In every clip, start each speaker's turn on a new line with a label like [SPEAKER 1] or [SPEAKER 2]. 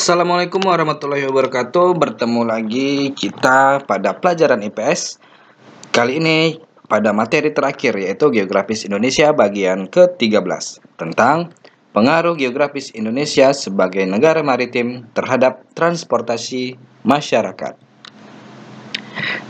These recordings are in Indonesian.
[SPEAKER 1] Assalamualaikum warahmatullahi wabarakatuh. Bertemu lagi kita pada pelajaran IPS. Kali ini pada materi terakhir yaitu Geografis Indonesia bagian ke-13 tentang pengaruh geografis Indonesia sebagai negara maritim terhadap transportasi masyarakat.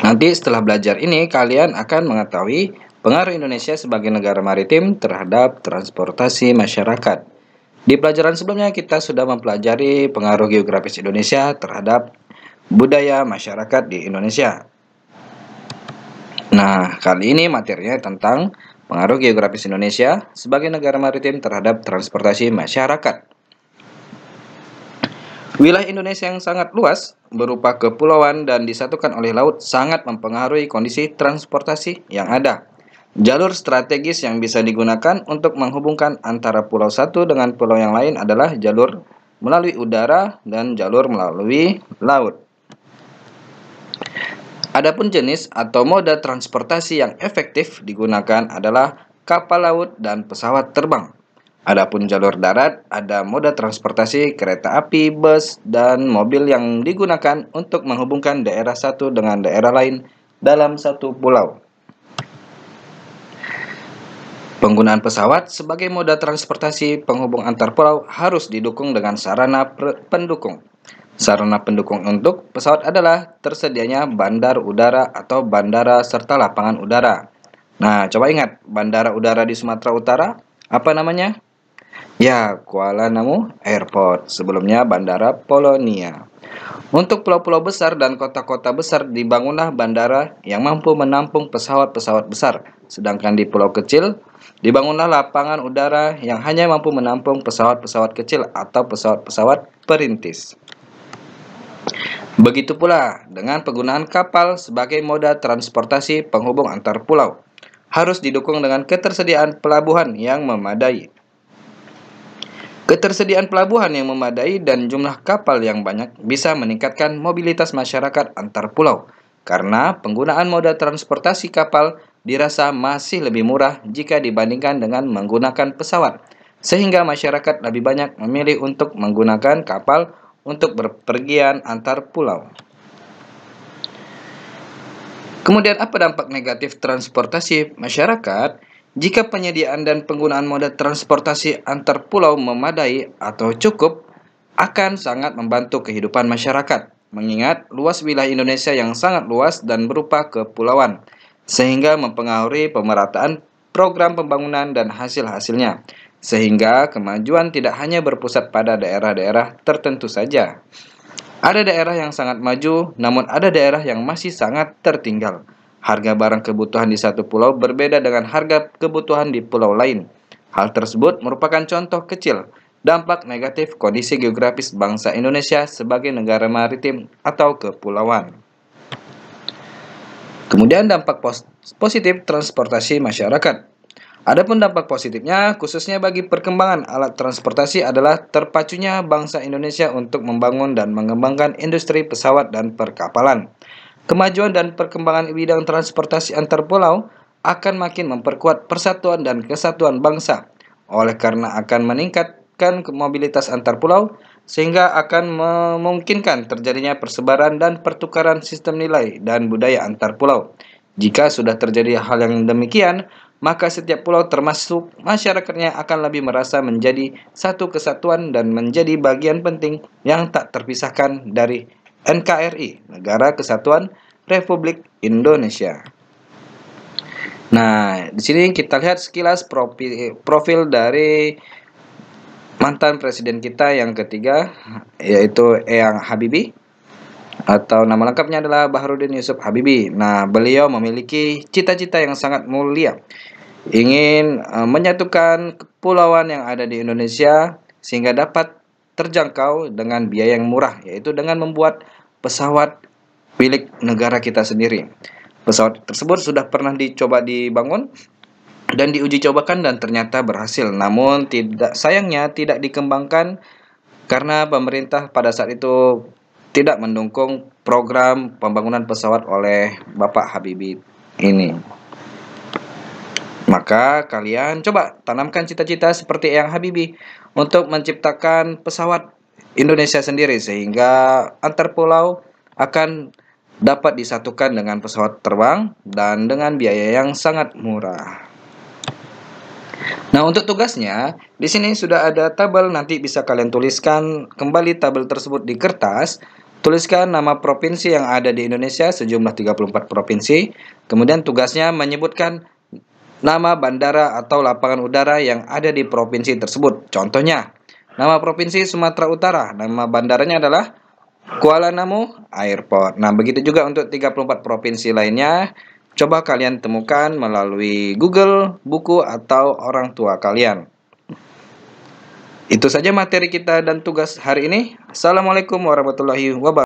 [SPEAKER 1] Nanti setelah belajar ini kalian akan mengetahui pengaruh Indonesia sebagai negara maritim terhadap transportasi masyarakat. Di pelajaran sebelumnya kita sudah mempelajari pengaruh geografis Indonesia terhadap budaya masyarakat di Indonesia. Nah, kali ini materinya tentang pengaruh geografis Indonesia sebagai negara maritim terhadap transportasi masyarakat. Wilayah Indonesia yang sangat luas berupa kepulauan dan disatukan oleh laut sangat mempengaruhi kondisi transportasi yang ada. Jalur strategis yang bisa digunakan untuk menghubungkan antara pulau satu dengan pulau yang lain adalah jalur melalui udara dan jalur melalui laut. Adapun jenis atau moda transportasi yang efektif digunakan adalah kapal laut dan pesawat terbang. Adapun jalur darat, ada moda transportasi kereta api, bus, dan mobil yang digunakan untuk menghubungkan daerah satu dengan daerah lain dalam satu pulau. Penggunaan pesawat sebagai moda transportasi penghubung antar pulau harus didukung dengan sarana pendukung. Sarana pendukung untuk pesawat adalah tersedianya bandar udara atau bandara serta lapangan udara. Nah, coba ingat, bandara udara di Sumatera Utara apa namanya? Ya, Kuala Namu Airport, sebelumnya Bandara Polonia. Untuk pulau-pulau besar dan kota-kota besar dibangunlah bandara yang mampu menampung pesawat-pesawat besar Sedangkan di pulau kecil, dibangunlah lapangan udara yang hanya mampu menampung pesawat-pesawat kecil atau pesawat-pesawat perintis. Begitu pula dengan penggunaan kapal sebagai moda transportasi penghubung antar pulau, harus didukung dengan ketersediaan pelabuhan yang memadai. Ketersediaan pelabuhan yang memadai dan jumlah kapal yang banyak bisa meningkatkan mobilitas masyarakat antar pulau, karena penggunaan moda transportasi kapal dirasa masih lebih murah jika dibandingkan dengan menggunakan pesawat, sehingga masyarakat lebih banyak memilih untuk menggunakan kapal untuk berpergian antar pulau. Kemudian apa dampak negatif transportasi masyarakat jika penyediaan dan penggunaan moda transportasi antar pulau memadai atau cukup akan sangat membantu kehidupan masyarakat mengingat luas wilayah Indonesia yang sangat luas dan berupa kepulauan sehingga mempengaruhi pemerataan program pembangunan dan hasil-hasilnya, sehingga kemajuan tidak hanya berpusat pada daerah-daerah tertentu saja. Ada daerah yang sangat maju, namun ada daerah yang masih sangat tertinggal. Harga barang kebutuhan di satu pulau berbeda dengan harga kebutuhan di pulau lain. Hal tersebut merupakan contoh kecil dampak negatif kondisi geografis bangsa Indonesia sebagai negara maritim atau kepulauan. Kemudian dampak positif transportasi masyarakat. Adapun dampak positifnya, khususnya bagi perkembangan alat transportasi adalah terpacunya bangsa Indonesia untuk membangun dan mengembangkan industri pesawat dan perkapalan. Kemajuan dan perkembangan bidang transportasi antar pulau akan makin memperkuat persatuan dan kesatuan bangsa. Oleh karena akan meningkatkan mobilitas antar pulau, sehingga akan memungkinkan terjadinya persebaran dan pertukaran sistem nilai dan budaya antar pulau. Jika sudah terjadi hal yang demikian, maka setiap pulau termasuk masyarakatnya akan lebih merasa menjadi satu kesatuan dan menjadi bagian penting yang tak terpisahkan dari NKRI, Negara Kesatuan Republik Indonesia. Nah, di sini kita lihat sekilas profil, profil dari mantan presiden kita yang ketiga yaitu Eyang Habibie atau nama lengkapnya adalah Baharudin Yusuf Habibie. Nah, beliau memiliki cita-cita yang sangat mulia, ingin uh, menyatukan kepulauan yang ada di Indonesia sehingga dapat terjangkau dengan biaya yang murah, yaitu dengan membuat pesawat milik negara kita sendiri. Pesawat tersebut sudah pernah dicoba dibangun dan diuji cobakan dan ternyata berhasil. Namun tidak sayangnya tidak dikembangkan karena pemerintah pada saat itu tidak mendukung program pembangunan pesawat oleh Bapak Habibie ini. Maka kalian coba tanamkan cita-cita seperti yang Habibie untuk menciptakan pesawat Indonesia sendiri sehingga antar pulau akan dapat disatukan dengan pesawat terbang dan dengan biaya yang sangat murah. Nah, untuk tugasnya, di sini sudah ada tabel, nanti bisa kalian tuliskan kembali tabel tersebut di kertas. Tuliskan nama provinsi yang ada di Indonesia, sejumlah 34 provinsi. Kemudian tugasnya menyebutkan nama bandara atau lapangan udara yang ada di provinsi tersebut. Contohnya, nama provinsi Sumatera Utara, nama bandaranya adalah Kuala Namu Airport. Nah, begitu juga untuk 34 provinsi lainnya. Coba kalian temukan melalui Google, buku, atau orang tua kalian. Itu saja materi kita dan tugas hari ini. Assalamualaikum warahmatullahi wabarakatuh.